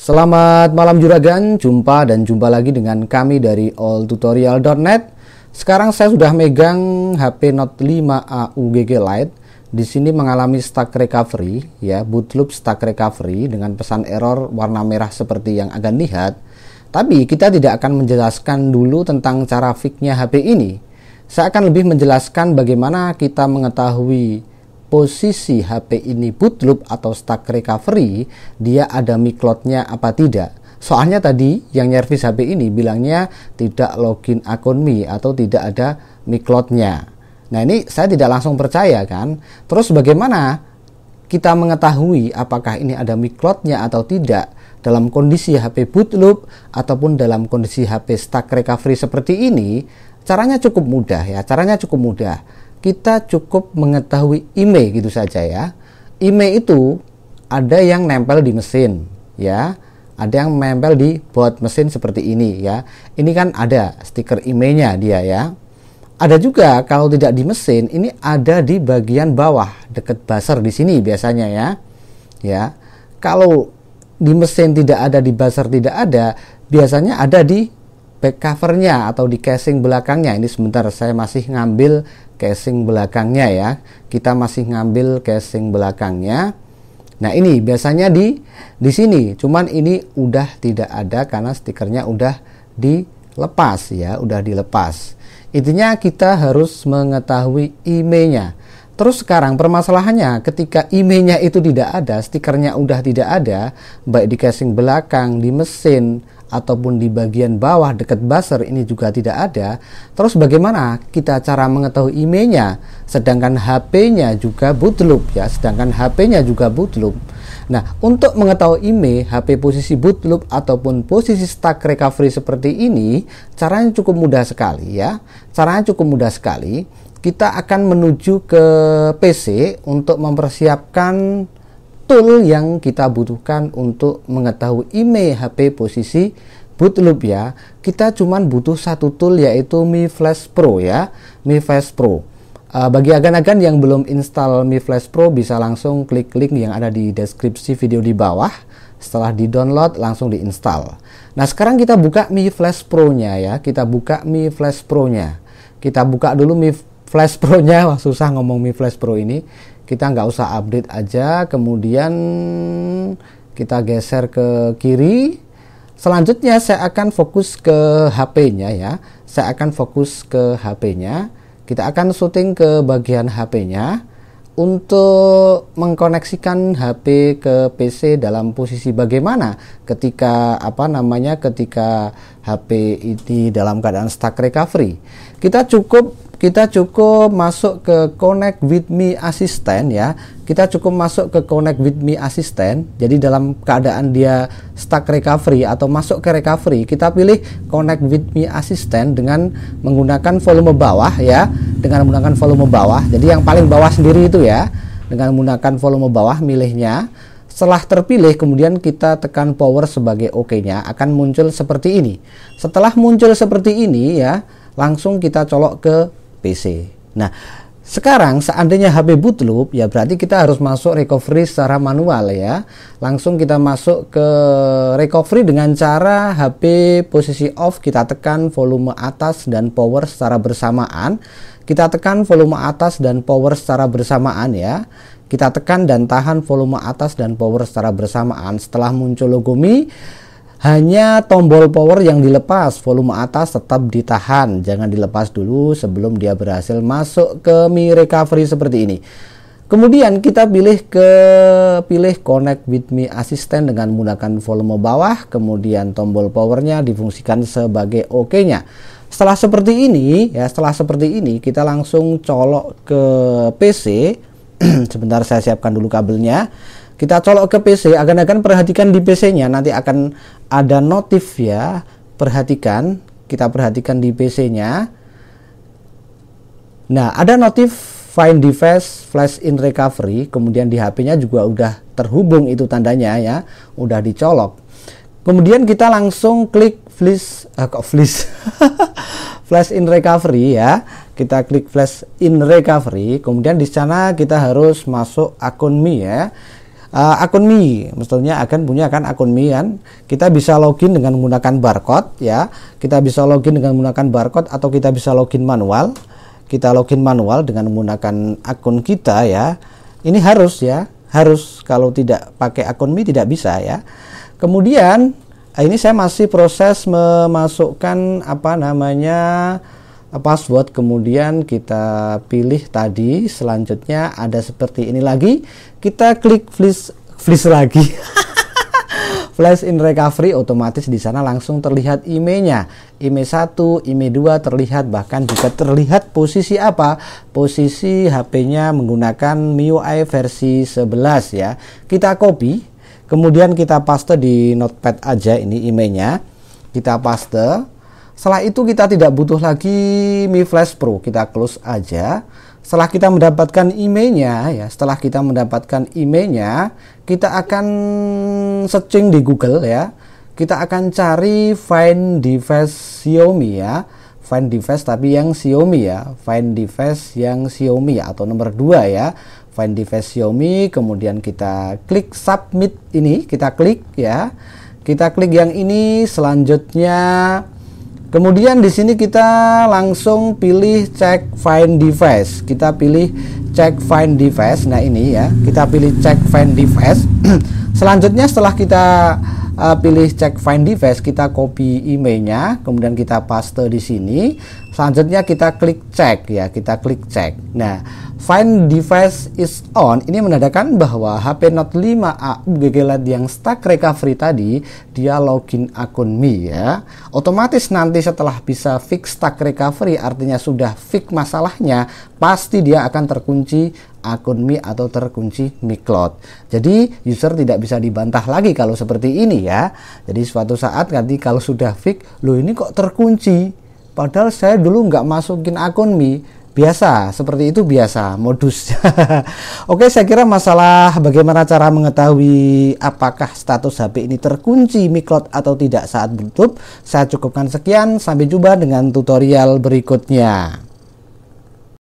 Selamat malam juragan, jumpa dan jumpa lagi dengan kami dari alltutorial.net. Sekarang saya sudah megang HP Note 5A Lite. Di sini mengalami stuck recovery ya, bootloop loop stuck recovery dengan pesan error warna merah seperti yang akan lihat. Tapi kita tidak akan menjelaskan dulu tentang cara fixnya HP ini. Saya akan lebih menjelaskan bagaimana kita mengetahui posisi HP ini bootloop atau stuck recovery, dia ada miklotnya apa tidak. Soalnya tadi yang nyervis HP ini bilangnya tidak login akun Mi atau tidak ada miklotnya. Nah ini saya tidak langsung percaya kan. Terus bagaimana kita mengetahui apakah ini ada miklotnya atau tidak dalam kondisi HP bootloop ataupun dalam kondisi HP stuck recovery seperti ini? Caranya cukup mudah ya, caranya cukup mudah kita cukup mengetahui IMEI e gitu saja ya. IMEI e itu ada yang nempel di mesin ya, ada yang nempel di buat mesin seperti ini ya. Ini kan ada stiker imei nya dia ya. Ada juga kalau tidak di mesin, ini ada di bagian bawah dekat buzzer di sini biasanya ya. Ya. Kalau di mesin tidak ada di buzzer tidak ada, biasanya ada di back covernya atau di casing belakangnya. Ini sebentar saya masih ngambil casing belakangnya ya. Kita masih ngambil casing belakangnya. Nah, ini biasanya di di sini, cuman ini udah tidak ada karena stikernya udah dilepas ya, udah dilepas. Intinya kita harus mengetahui IMEI-nya. Terus sekarang permasalahannya ketika IMEI-nya itu tidak ada, stikernya udah tidak ada, baik di casing belakang, di mesin ataupun di bagian bawah dekat buzzer ini juga tidak ada terus bagaimana kita cara mengetahui emailnya sedangkan HP-nya juga bootloop ya sedangkan HP-nya juga bootloop nah untuk mengetahui email HP posisi bootloop ataupun posisi stack recovery seperti ini caranya cukup mudah sekali ya caranya cukup mudah sekali kita akan menuju ke PC untuk mempersiapkan tool yang kita butuhkan untuk mengetahui IMEI HP posisi boot loop ya kita cuman butuh satu tool yaitu Mi Flash Pro ya Mi Flash Pro eh, bagi agan-agan yang belum install Mi Flash Pro bisa langsung klik link yang ada di deskripsi video di bawah. Setelah di-download langsung di install. Nah, sekarang kita buka Mi Flash Pro-nya ya. Kita buka Mi Flash Pro-nya. Kita buka dulu Mi Flash Pro-nya. susah ngomong Mi Flash Pro ini kita nggak usah update aja kemudian kita geser ke kiri selanjutnya saya akan fokus ke HP-nya ya saya akan fokus ke HP-nya kita akan syuting ke bagian HP-nya untuk mengkoneksikan HP ke PC dalam posisi bagaimana ketika apa namanya ketika HP ini dalam keadaan stuck recovery. Kita cukup kita cukup masuk ke connect with me assistant ya. Kita cukup masuk ke connect with me assistant. Jadi dalam keadaan dia stuck recovery atau masuk ke recovery, kita pilih connect with me assistant dengan menggunakan volume bawah ya dengan menggunakan volume bawah. Jadi yang paling bawah sendiri itu ya, dengan menggunakan volume bawah milihnya. Setelah terpilih, kemudian kita tekan power sebagai OK-nya akan muncul seperti ini. Setelah muncul seperti ini ya, langsung kita colok ke PC. Nah, sekarang seandainya HP bootloop ya berarti kita harus masuk recovery secara manual ya. Langsung kita masuk ke recovery dengan cara HP posisi off kita tekan volume atas dan power secara bersamaan. Kita tekan volume atas dan power secara bersamaan ya. Kita tekan dan tahan volume atas dan power secara bersamaan. Setelah muncul logo Mi, hanya tombol power yang dilepas, volume atas tetap ditahan. Jangan dilepas dulu sebelum dia berhasil masuk ke Mi Recovery seperti ini. Kemudian kita pilih ke pilih Connect with Mi Assistant dengan menggunakan volume bawah, kemudian tombol powernya difungsikan sebagai OK-nya. setelah seperti ini, ya setelah seperti ini kita langsung colok ke PC. Sebentar saya siapkan dulu kabelnya kita colok ke PC agar akan perhatikan di PC-nya nanti akan ada notif ya perhatikan kita perhatikan di PC nya nah ada notif find device flash in recovery kemudian di HP nya juga udah terhubung itu tandanya ya udah dicolok kemudian kita langsung klik flash uh, kok flash flash in recovery ya kita klik flash in recovery kemudian di sana kita harus masuk akun Mi ya uh, akun Mi. Maksudnya akan punya akan akun Mi kan. Kita bisa login dengan menggunakan barcode ya. Kita bisa login dengan menggunakan barcode atau kita bisa login manual. Kita login manual dengan menggunakan akun kita ya. Ini harus ya, harus kalau tidak pakai akun Mi tidak bisa ya. Kemudian ah, ini saya masih proses memasukkan apa namanya password kemudian kita pilih tadi selanjutnya ada seperti ini lagi kita klik flash flash lagi flash in recovery otomatis di sana langsung terlihat IMEI-nya IMEI 1, IMEI 2 terlihat bahkan juga terlihat posisi apa posisi HP-nya menggunakan MIUI versi 11 ya kita copy kemudian kita paste di notepad aja ini imei kita paste setelah itu kita tidak butuh lagi Mi Flash Pro, kita close aja. Setelah kita mendapatkan emailnya ya, setelah kita mendapatkan emailnya, kita akan searching di Google ya. Kita akan cari find device Xiaomi ya. Find device tapi yang Xiaomi ya, find device yang Xiaomi ya, atau nomor 2 ya. Find device Xiaomi, kemudian kita klik submit ini, kita klik ya. Kita klik yang ini, selanjutnya Kemudian di sini kita langsung pilih cek find device. Kita pilih cek find device. Nah, ini ya, kita pilih cek find device. Selanjutnya setelah kita uh, pilih cek find device, kita copy emailnya, kemudian kita paste di sini. Selanjutnya kita klik cek ya, kita klik cek. Nah, Find device is on ini menandakan bahwa HP Note 5A Gegelat yang stuck recovery tadi dia login akun Mi ya. Otomatis nanti setelah bisa fix stuck recovery artinya sudah fix masalahnya, pasti dia akan terkunci akun Mi atau terkunci Mi Cloud. Jadi user tidak bisa dibantah lagi kalau seperti ini ya. Jadi suatu saat nanti kalau sudah fix, lo ini kok terkunci? Padahal saya dulu nggak masukin akun Mi biasa seperti itu biasa modus oke saya kira masalah bagaimana cara mengetahui apakah status HP ini terkunci miklot atau tidak saat bluetooth saya cukupkan sekian sampai jumpa dengan tutorial berikutnya